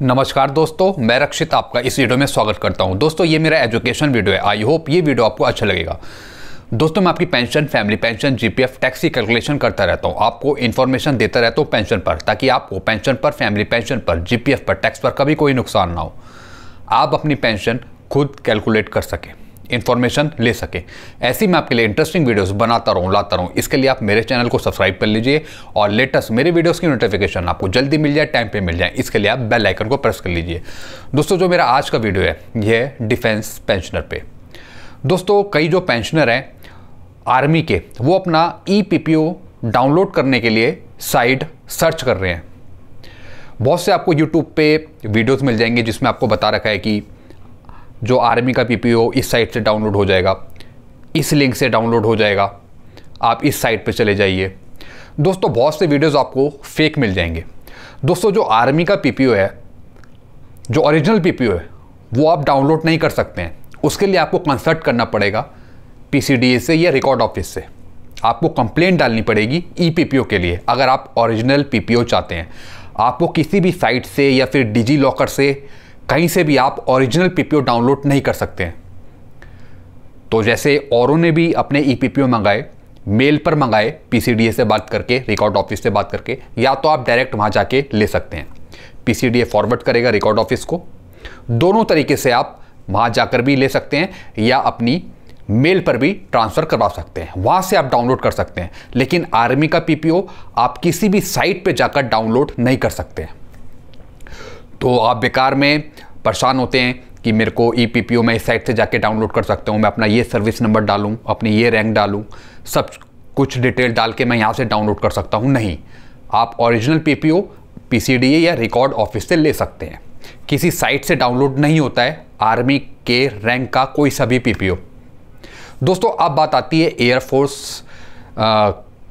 नमस्कार दोस्तों मैं रक्षित आपका इस वीडियो में स्वागत करता हूं दोस्तों ये मेरा एजुकेशन वीडियो है आई होप ये वीडियो आपको अच्छा लगेगा दोस्तों मैं आपकी pension family pension GPF tax की कैलकुलेशन करता रहता हूँ आपको इन्फॉर्मेशन देता रहता हूँ पेंशन पर ताकि आपको पेंशन पर फैमिली पेंशन पर जीपीएफ पर टैक्स पर कभी कोई नुकसान ना हो आप अपनी पेंशन खुद कैलकुलेट कर सकें इन्फॉर्मेशन ले सकें ऐसी मैं आपके लिए इंटरेस्टिंग वीडियोस बनाता रहूँ लाता रहूँ इसके लिए आप मेरे चैनल को सब्सक्राइब कर लीजिए और लेटेस्ट मेरे वीडियोस की नोटिफिकेशन आपको जल्दी मिल जाए टाइम पे मिल जाए इसके लिए आप बेल आइकन को प्रेस कर लीजिए दोस्तों जो मेरा आज का वीडियो है यह डिफेंस पेंशनर पे दोस्तों कई जो पेंशनर हैं आर्मी के वो अपना ई e डाउनलोड करने के लिए साइट सर्च कर रहे हैं बहुत से आपको यूट्यूब पे वीडियोस मिल जाएंगे जिसमें आपको बता रखा है कि जो आर्मी का पी इस साइट से डाउनलोड हो जाएगा इस लिंक से डाउनलोड हो जाएगा आप इस साइट पर चले जाइए दोस्तों बहुत से वीडियोस आपको फेक मिल जाएंगे दोस्तों जो आर्मी का पी है जो ओरिजिनल पी है वो आप डाउनलोड नहीं कर सकते हैं उसके लिए आपको कंसल्ट करना पड़ेगा पी से या रिकॉर्ड ऑफिस से आपको कंप्लेंट डालनी पड़ेगी ई e पीपीओ के लिए अगर आप ओरिजिनल पी चाहते हैं आपको किसी भी साइट से या फिर डिजी लॉकर से कहीं से भी आप ओरिजिनल पीपीओ डाउनलोड नहीं कर सकते हैं तो जैसे औरों ने भी अपने ई e पी मंगाए मेल पर मंगाए पी से बात करके रिकॉर्ड ऑफिस से बात करके या तो आप डायरेक्ट वहाँ जाके ले सकते हैं पी फॉरवर्ड करेगा रिकॉर्ड ऑफिस को दोनों तरीके से आप वहाँ जाकर भी ले सकते हैं या अपनी मेल पर भी ट्रांसफ़र करवा सकते हैं वहाँ से आप डाउनलोड कर सकते हैं लेकिन आर्मी का पीपीओ आप किसी भी साइट पे जाकर डाउनलोड नहीं कर सकते हैं तो आप बेकार में परेशान होते हैं कि मेरे को ई पी पी ओ मैं इस साइट से जाके डाउनलोड कर सकता हूँ मैं अपना ये सर्विस नंबर डालूँ अपनी ये रैंक डालूँ सब कुछ डिटेल डाल के मैं यहाँ से डाउनलोड कर सकता हूँ नहीं आप original P P O P C D A या रिकॉर्ड ऑफिस से ले सकते हैं किसी साइट से डाउनलोड नहीं होता है आर्मी के रैंक का कोई सभी पी पी ओ दोस्तों अब बात आती है एयरफोर्स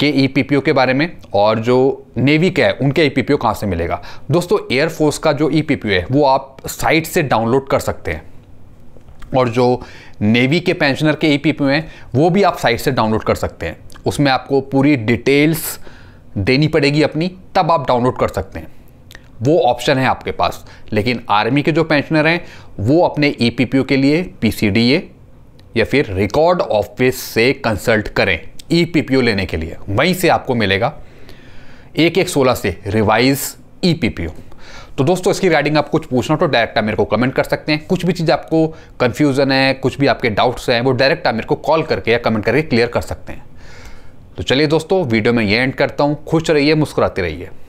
के ई e के बारे में और जो नेवी का है उनके ई e पी कहाँ से मिलेगा दोस्तों एयरफोर्स का जो ई e है वो आप साइट से डाउनलोड कर सकते हैं और जो नेवी के पेंशनर के ई हैं वो भी आप साइट से डाउनलोड कर सकते हैं उसमें आपको पूरी डिटेल्स देनी पड़ेगी अपनी तब आप डाउनलोड कर सकते हैं वो ऑप्शन है आपके पास लेकिन आर्मी के जो पेंशनर हैं वो अपने ई के लिए पी या फिर रिकॉर्ड ऑफिस से कंसल्ट करें ईपीपीओ e लेने के लिए वहीं से आपको मिलेगा एक एक सोलह से रिवाइज ई e तो दोस्तों इसकी राइडिंग आप कुछ पूछना तो डायरेक्ट आप मेरे को कमेंट कर सकते हैं कुछ भी चीज़ आपको कंफ्यूजन है कुछ भी आपके डाउट्स हैं वो डायरेक्ट आप मेरे को कॉल करके या कमेंट करके क्लियर कर सकते हैं तो चलिए दोस्तों वीडियो में ये एंड करता हूँ खुश रहिए मुस्कुराते रहिए